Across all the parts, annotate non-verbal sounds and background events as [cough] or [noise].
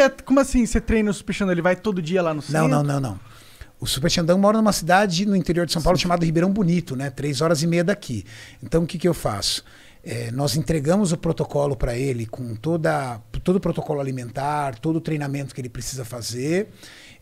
é? Como assim você treina o Super Xandão? Ele vai todo dia lá no centro? Não, não, não, não. O Super Xandão mora numa cidade no interior de São Paulo Sim. chamada Ribeirão Bonito, né? Três horas e meia daqui. Então o que, que eu faço? É, nós entregamos o protocolo para ele com toda, todo o protocolo alimentar, todo o treinamento que ele precisa fazer.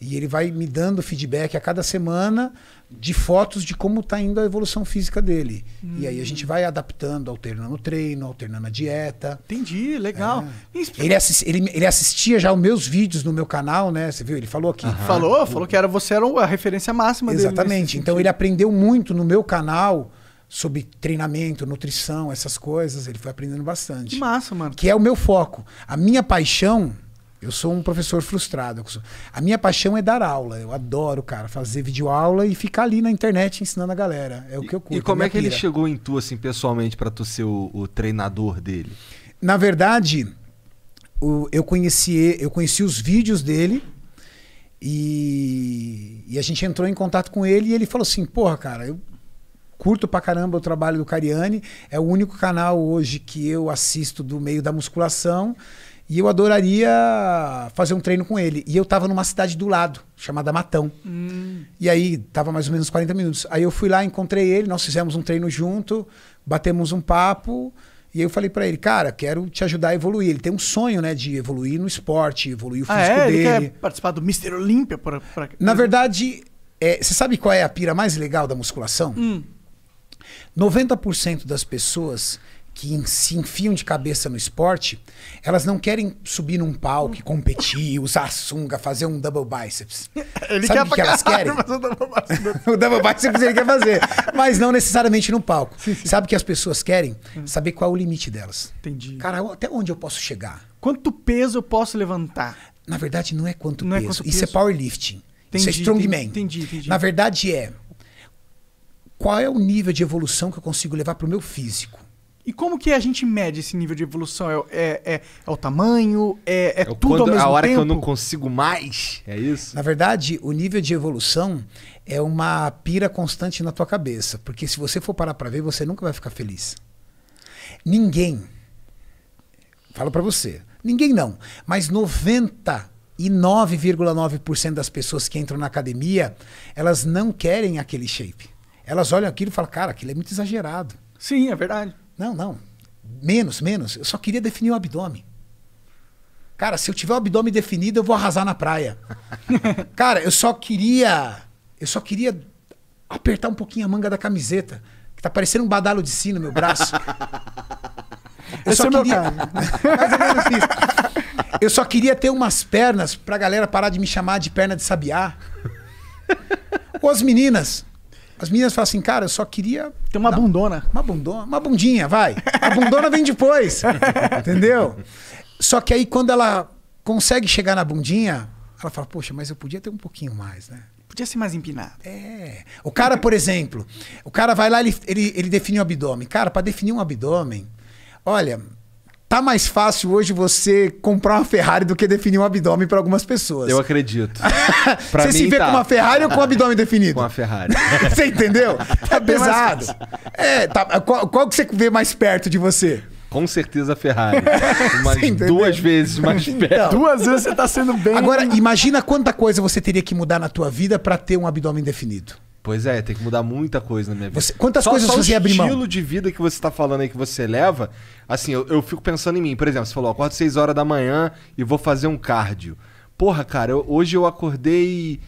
E ele vai me dando feedback a cada semana de fotos de como está indo a evolução física dele. Hum. E aí a gente vai adaptando, alternando o treino, alternando a dieta. Entendi, legal. É. Ele, assist, ele, ele, assistia já os meus vídeos no meu canal, né? Você viu? Ele falou aqui. Falou, falou que era, você era a referência máxima Exatamente. dele. Exatamente. Então ele aprendeu muito no meu canal sobre treinamento, nutrição, essas coisas. Ele foi aprendendo bastante. Que massa, mano. Que é o meu foco. A minha paixão, eu sou um professor frustrado. A minha paixão é dar aula. Eu adoro, cara, fazer videoaula e ficar ali na internet ensinando a galera. É o que eu curto. E como é que pira. ele chegou em tu, assim, pessoalmente, para tu ser o, o, treinador dele? Na verdade, o, eu, conheci, eu conheci os vídeos dele. E, e, a gente entrou em contato com ele e ele falou assim: Porra, cara, eu curto pra caramba o trabalho do Cariani. É o único canal hoje que eu assisto do meio da musculação. E eu adoraria fazer um treino com ele. E eu tava numa cidade do lado, chamada Matão. Hum. E aí, tava mais ou menos 40 minutos. Aí eu fui lá, encontrei ele, nós fizemos um treino junto, batemos um papo. E aí eu falei para ele, cara, quero te ajudar a evoluir. Ele tem um sonho, né, de evoluir no esporte, evoluir o ah, físico ah, é? dele. Ele quer participar do Mr. Olímpia? Pra, Na verdade, é, você sabe qual é a pira mais legal da musculação? Hum 90% das pessoas que se enfiam de cabeça no esporte, elas não querem subir num palco, competir, [laughs] usar sunga, fazer um double biceps. [laughs] Ele Sabe quer o que, que elas querem? o double biceps, [laughs] o double biceps ele quer fazer, mas não necessariamente no palco. Sim, sim. Sabe o que as pessoas querem? Hum. Saber qual é o limite delas. Entendi. Cara, até onde eu posso chegar? Quanto peso eu posso levantar? Na verdade, não é quanto, não é peso. É quanto peso. Isso é powerlifting. Entendi, Isso é strongman. Entendi, entendi. Na verdade, é qual é o nível de evolução que eu consigo levar para o meu físico. E como que a gente mede esse nível de evolução? É, é, é, é o tamanho? É, é, é tudo quando, ao mesmo tempo? A hora tempo? que eu não consigo mais? É isso? Na verdade, o nível de evolução é uma pira constante na tua cabeça. Porque se você for parar para ver, você nunca vai ficar feliz. Ninguém, falo para você, ninguém não, mas 99,9% das pessoas que entram na academia, elas não querem aquele shape. Elas olham aquilo e falam, cara, aquilo é muito exagerado. Sim, é verdade. Não, não. Menos, menos. Eu só queria definir o abdômen. Cara, se eu tiver o abdômen definido, eu vou arrasar na praia. [laughs] cara, eu só queria. Eu só queria apertar um pouquinho a manga da camiseta. Que tá parecendo um badalo de sino no meu braço. Eu Esse só é queria. [laughs] Mais ou menos isso. Eu só queria ter umas pernas pra galera parar de me chamar de perna de sabiá. Ou as meninas. As meninas falam assim, cara, eu só queria. ter uma bundona. Uma bundona, uma bundinha, vai. A bundona vem depois. [laughs] entendeu? Só que aí quando ela consegue chegar na bundinha, ela fala, poxa, mas eu podia ter um pouquinho mais, né? Podia ser mais empinado. É. O cara, por exemplo, o cara vai lá, ele, ele, ele define o abdômen. Cara, para definir um abdômen, olha, Tá mais fácil hoje você comprar uma Ferrari do que definir um abdômen para algumas pessoas. Eu acredito. [laughs] você se vê tá. com uma Ferrari ou com um abdômen definido? Com a Ferrari. [laughs] você entendeu? Tá pesado. É, tá, qual, qual que você vê mais perto de você? Com certeza a Ferrari. [laughs] Mas duas vezes mais então. perto. Então, duas vezes você está sendo bem. Agora, imagina quanta coisa você teria que mudar na tua vida para ter um abdômen definido. Pois é, tem que mudar muita coisa na minha vida. Você, quantas só, coisas só você abrir mão? O estilo de vida que você tá falando aí, que você leva, assim, eu, eu fico pensando em mim. Por exemplo, você falou, acordo 6 horas da manhã e vou fazer um cardio. Porra, cara, eu, hoje eu acordei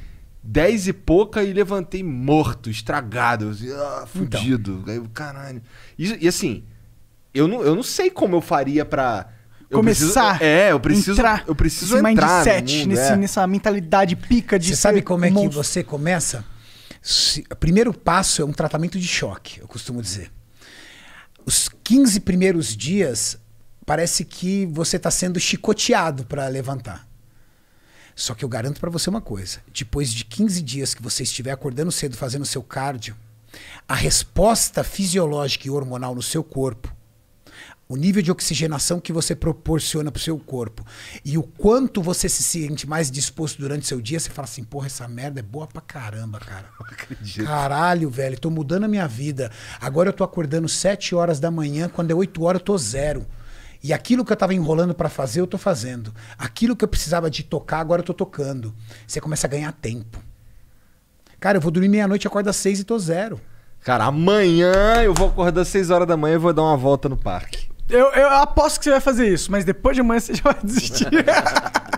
10 e pouca e levantei morto, estragado, ah, então. fudido. Então. Caralho. E, e, assim, eu não, eu não sei como eu faria pra. Eu começar. Preciso, é, eu preciso entrar. Eu preciso esse entrar mindset, mundo, nesse, é. nessa mentalidade pica de. Você sabe como é monstro. que você começa? Se, o primeiro passo é um tratamento de choque, eu costumo dizer. Os 15 primeiros dias, parece que você está sendo chicoteado para levantar. Só que eu garanto para você uma coisa: depois de 15 dias que você estiver acordando cedo fazendo seu cardio, a resposta fisiológica e hormonal no seu corpo o nível de oxigenação que você proporciona para o seu corpo e o quanto você se sente mais disposto durante seu dia, você fala assim, porra, essa merda é boa pra caramba, cara. [laughs] Caralho, velho, tô mudando a minha vida. Agora eu tô acordando 7 horas da manhã, quando é 8 horas eu tô zero. E aquilo que eu estava enrolando para fazer, eu estou fazendo. Aquilo que eu precisava de tocar, agora eu estou tocando. Você começa a ganhar tempo. Cara, eu vou dormir meia-noite, acorda às seis e tô zero. Cara, amanhã eu vou acordar às seis horas da manhã e vou dar uma volta no parque. Eu, eu aposto que você vai fazer isso, mas depois de amanhã você já vai desistir. [laughs]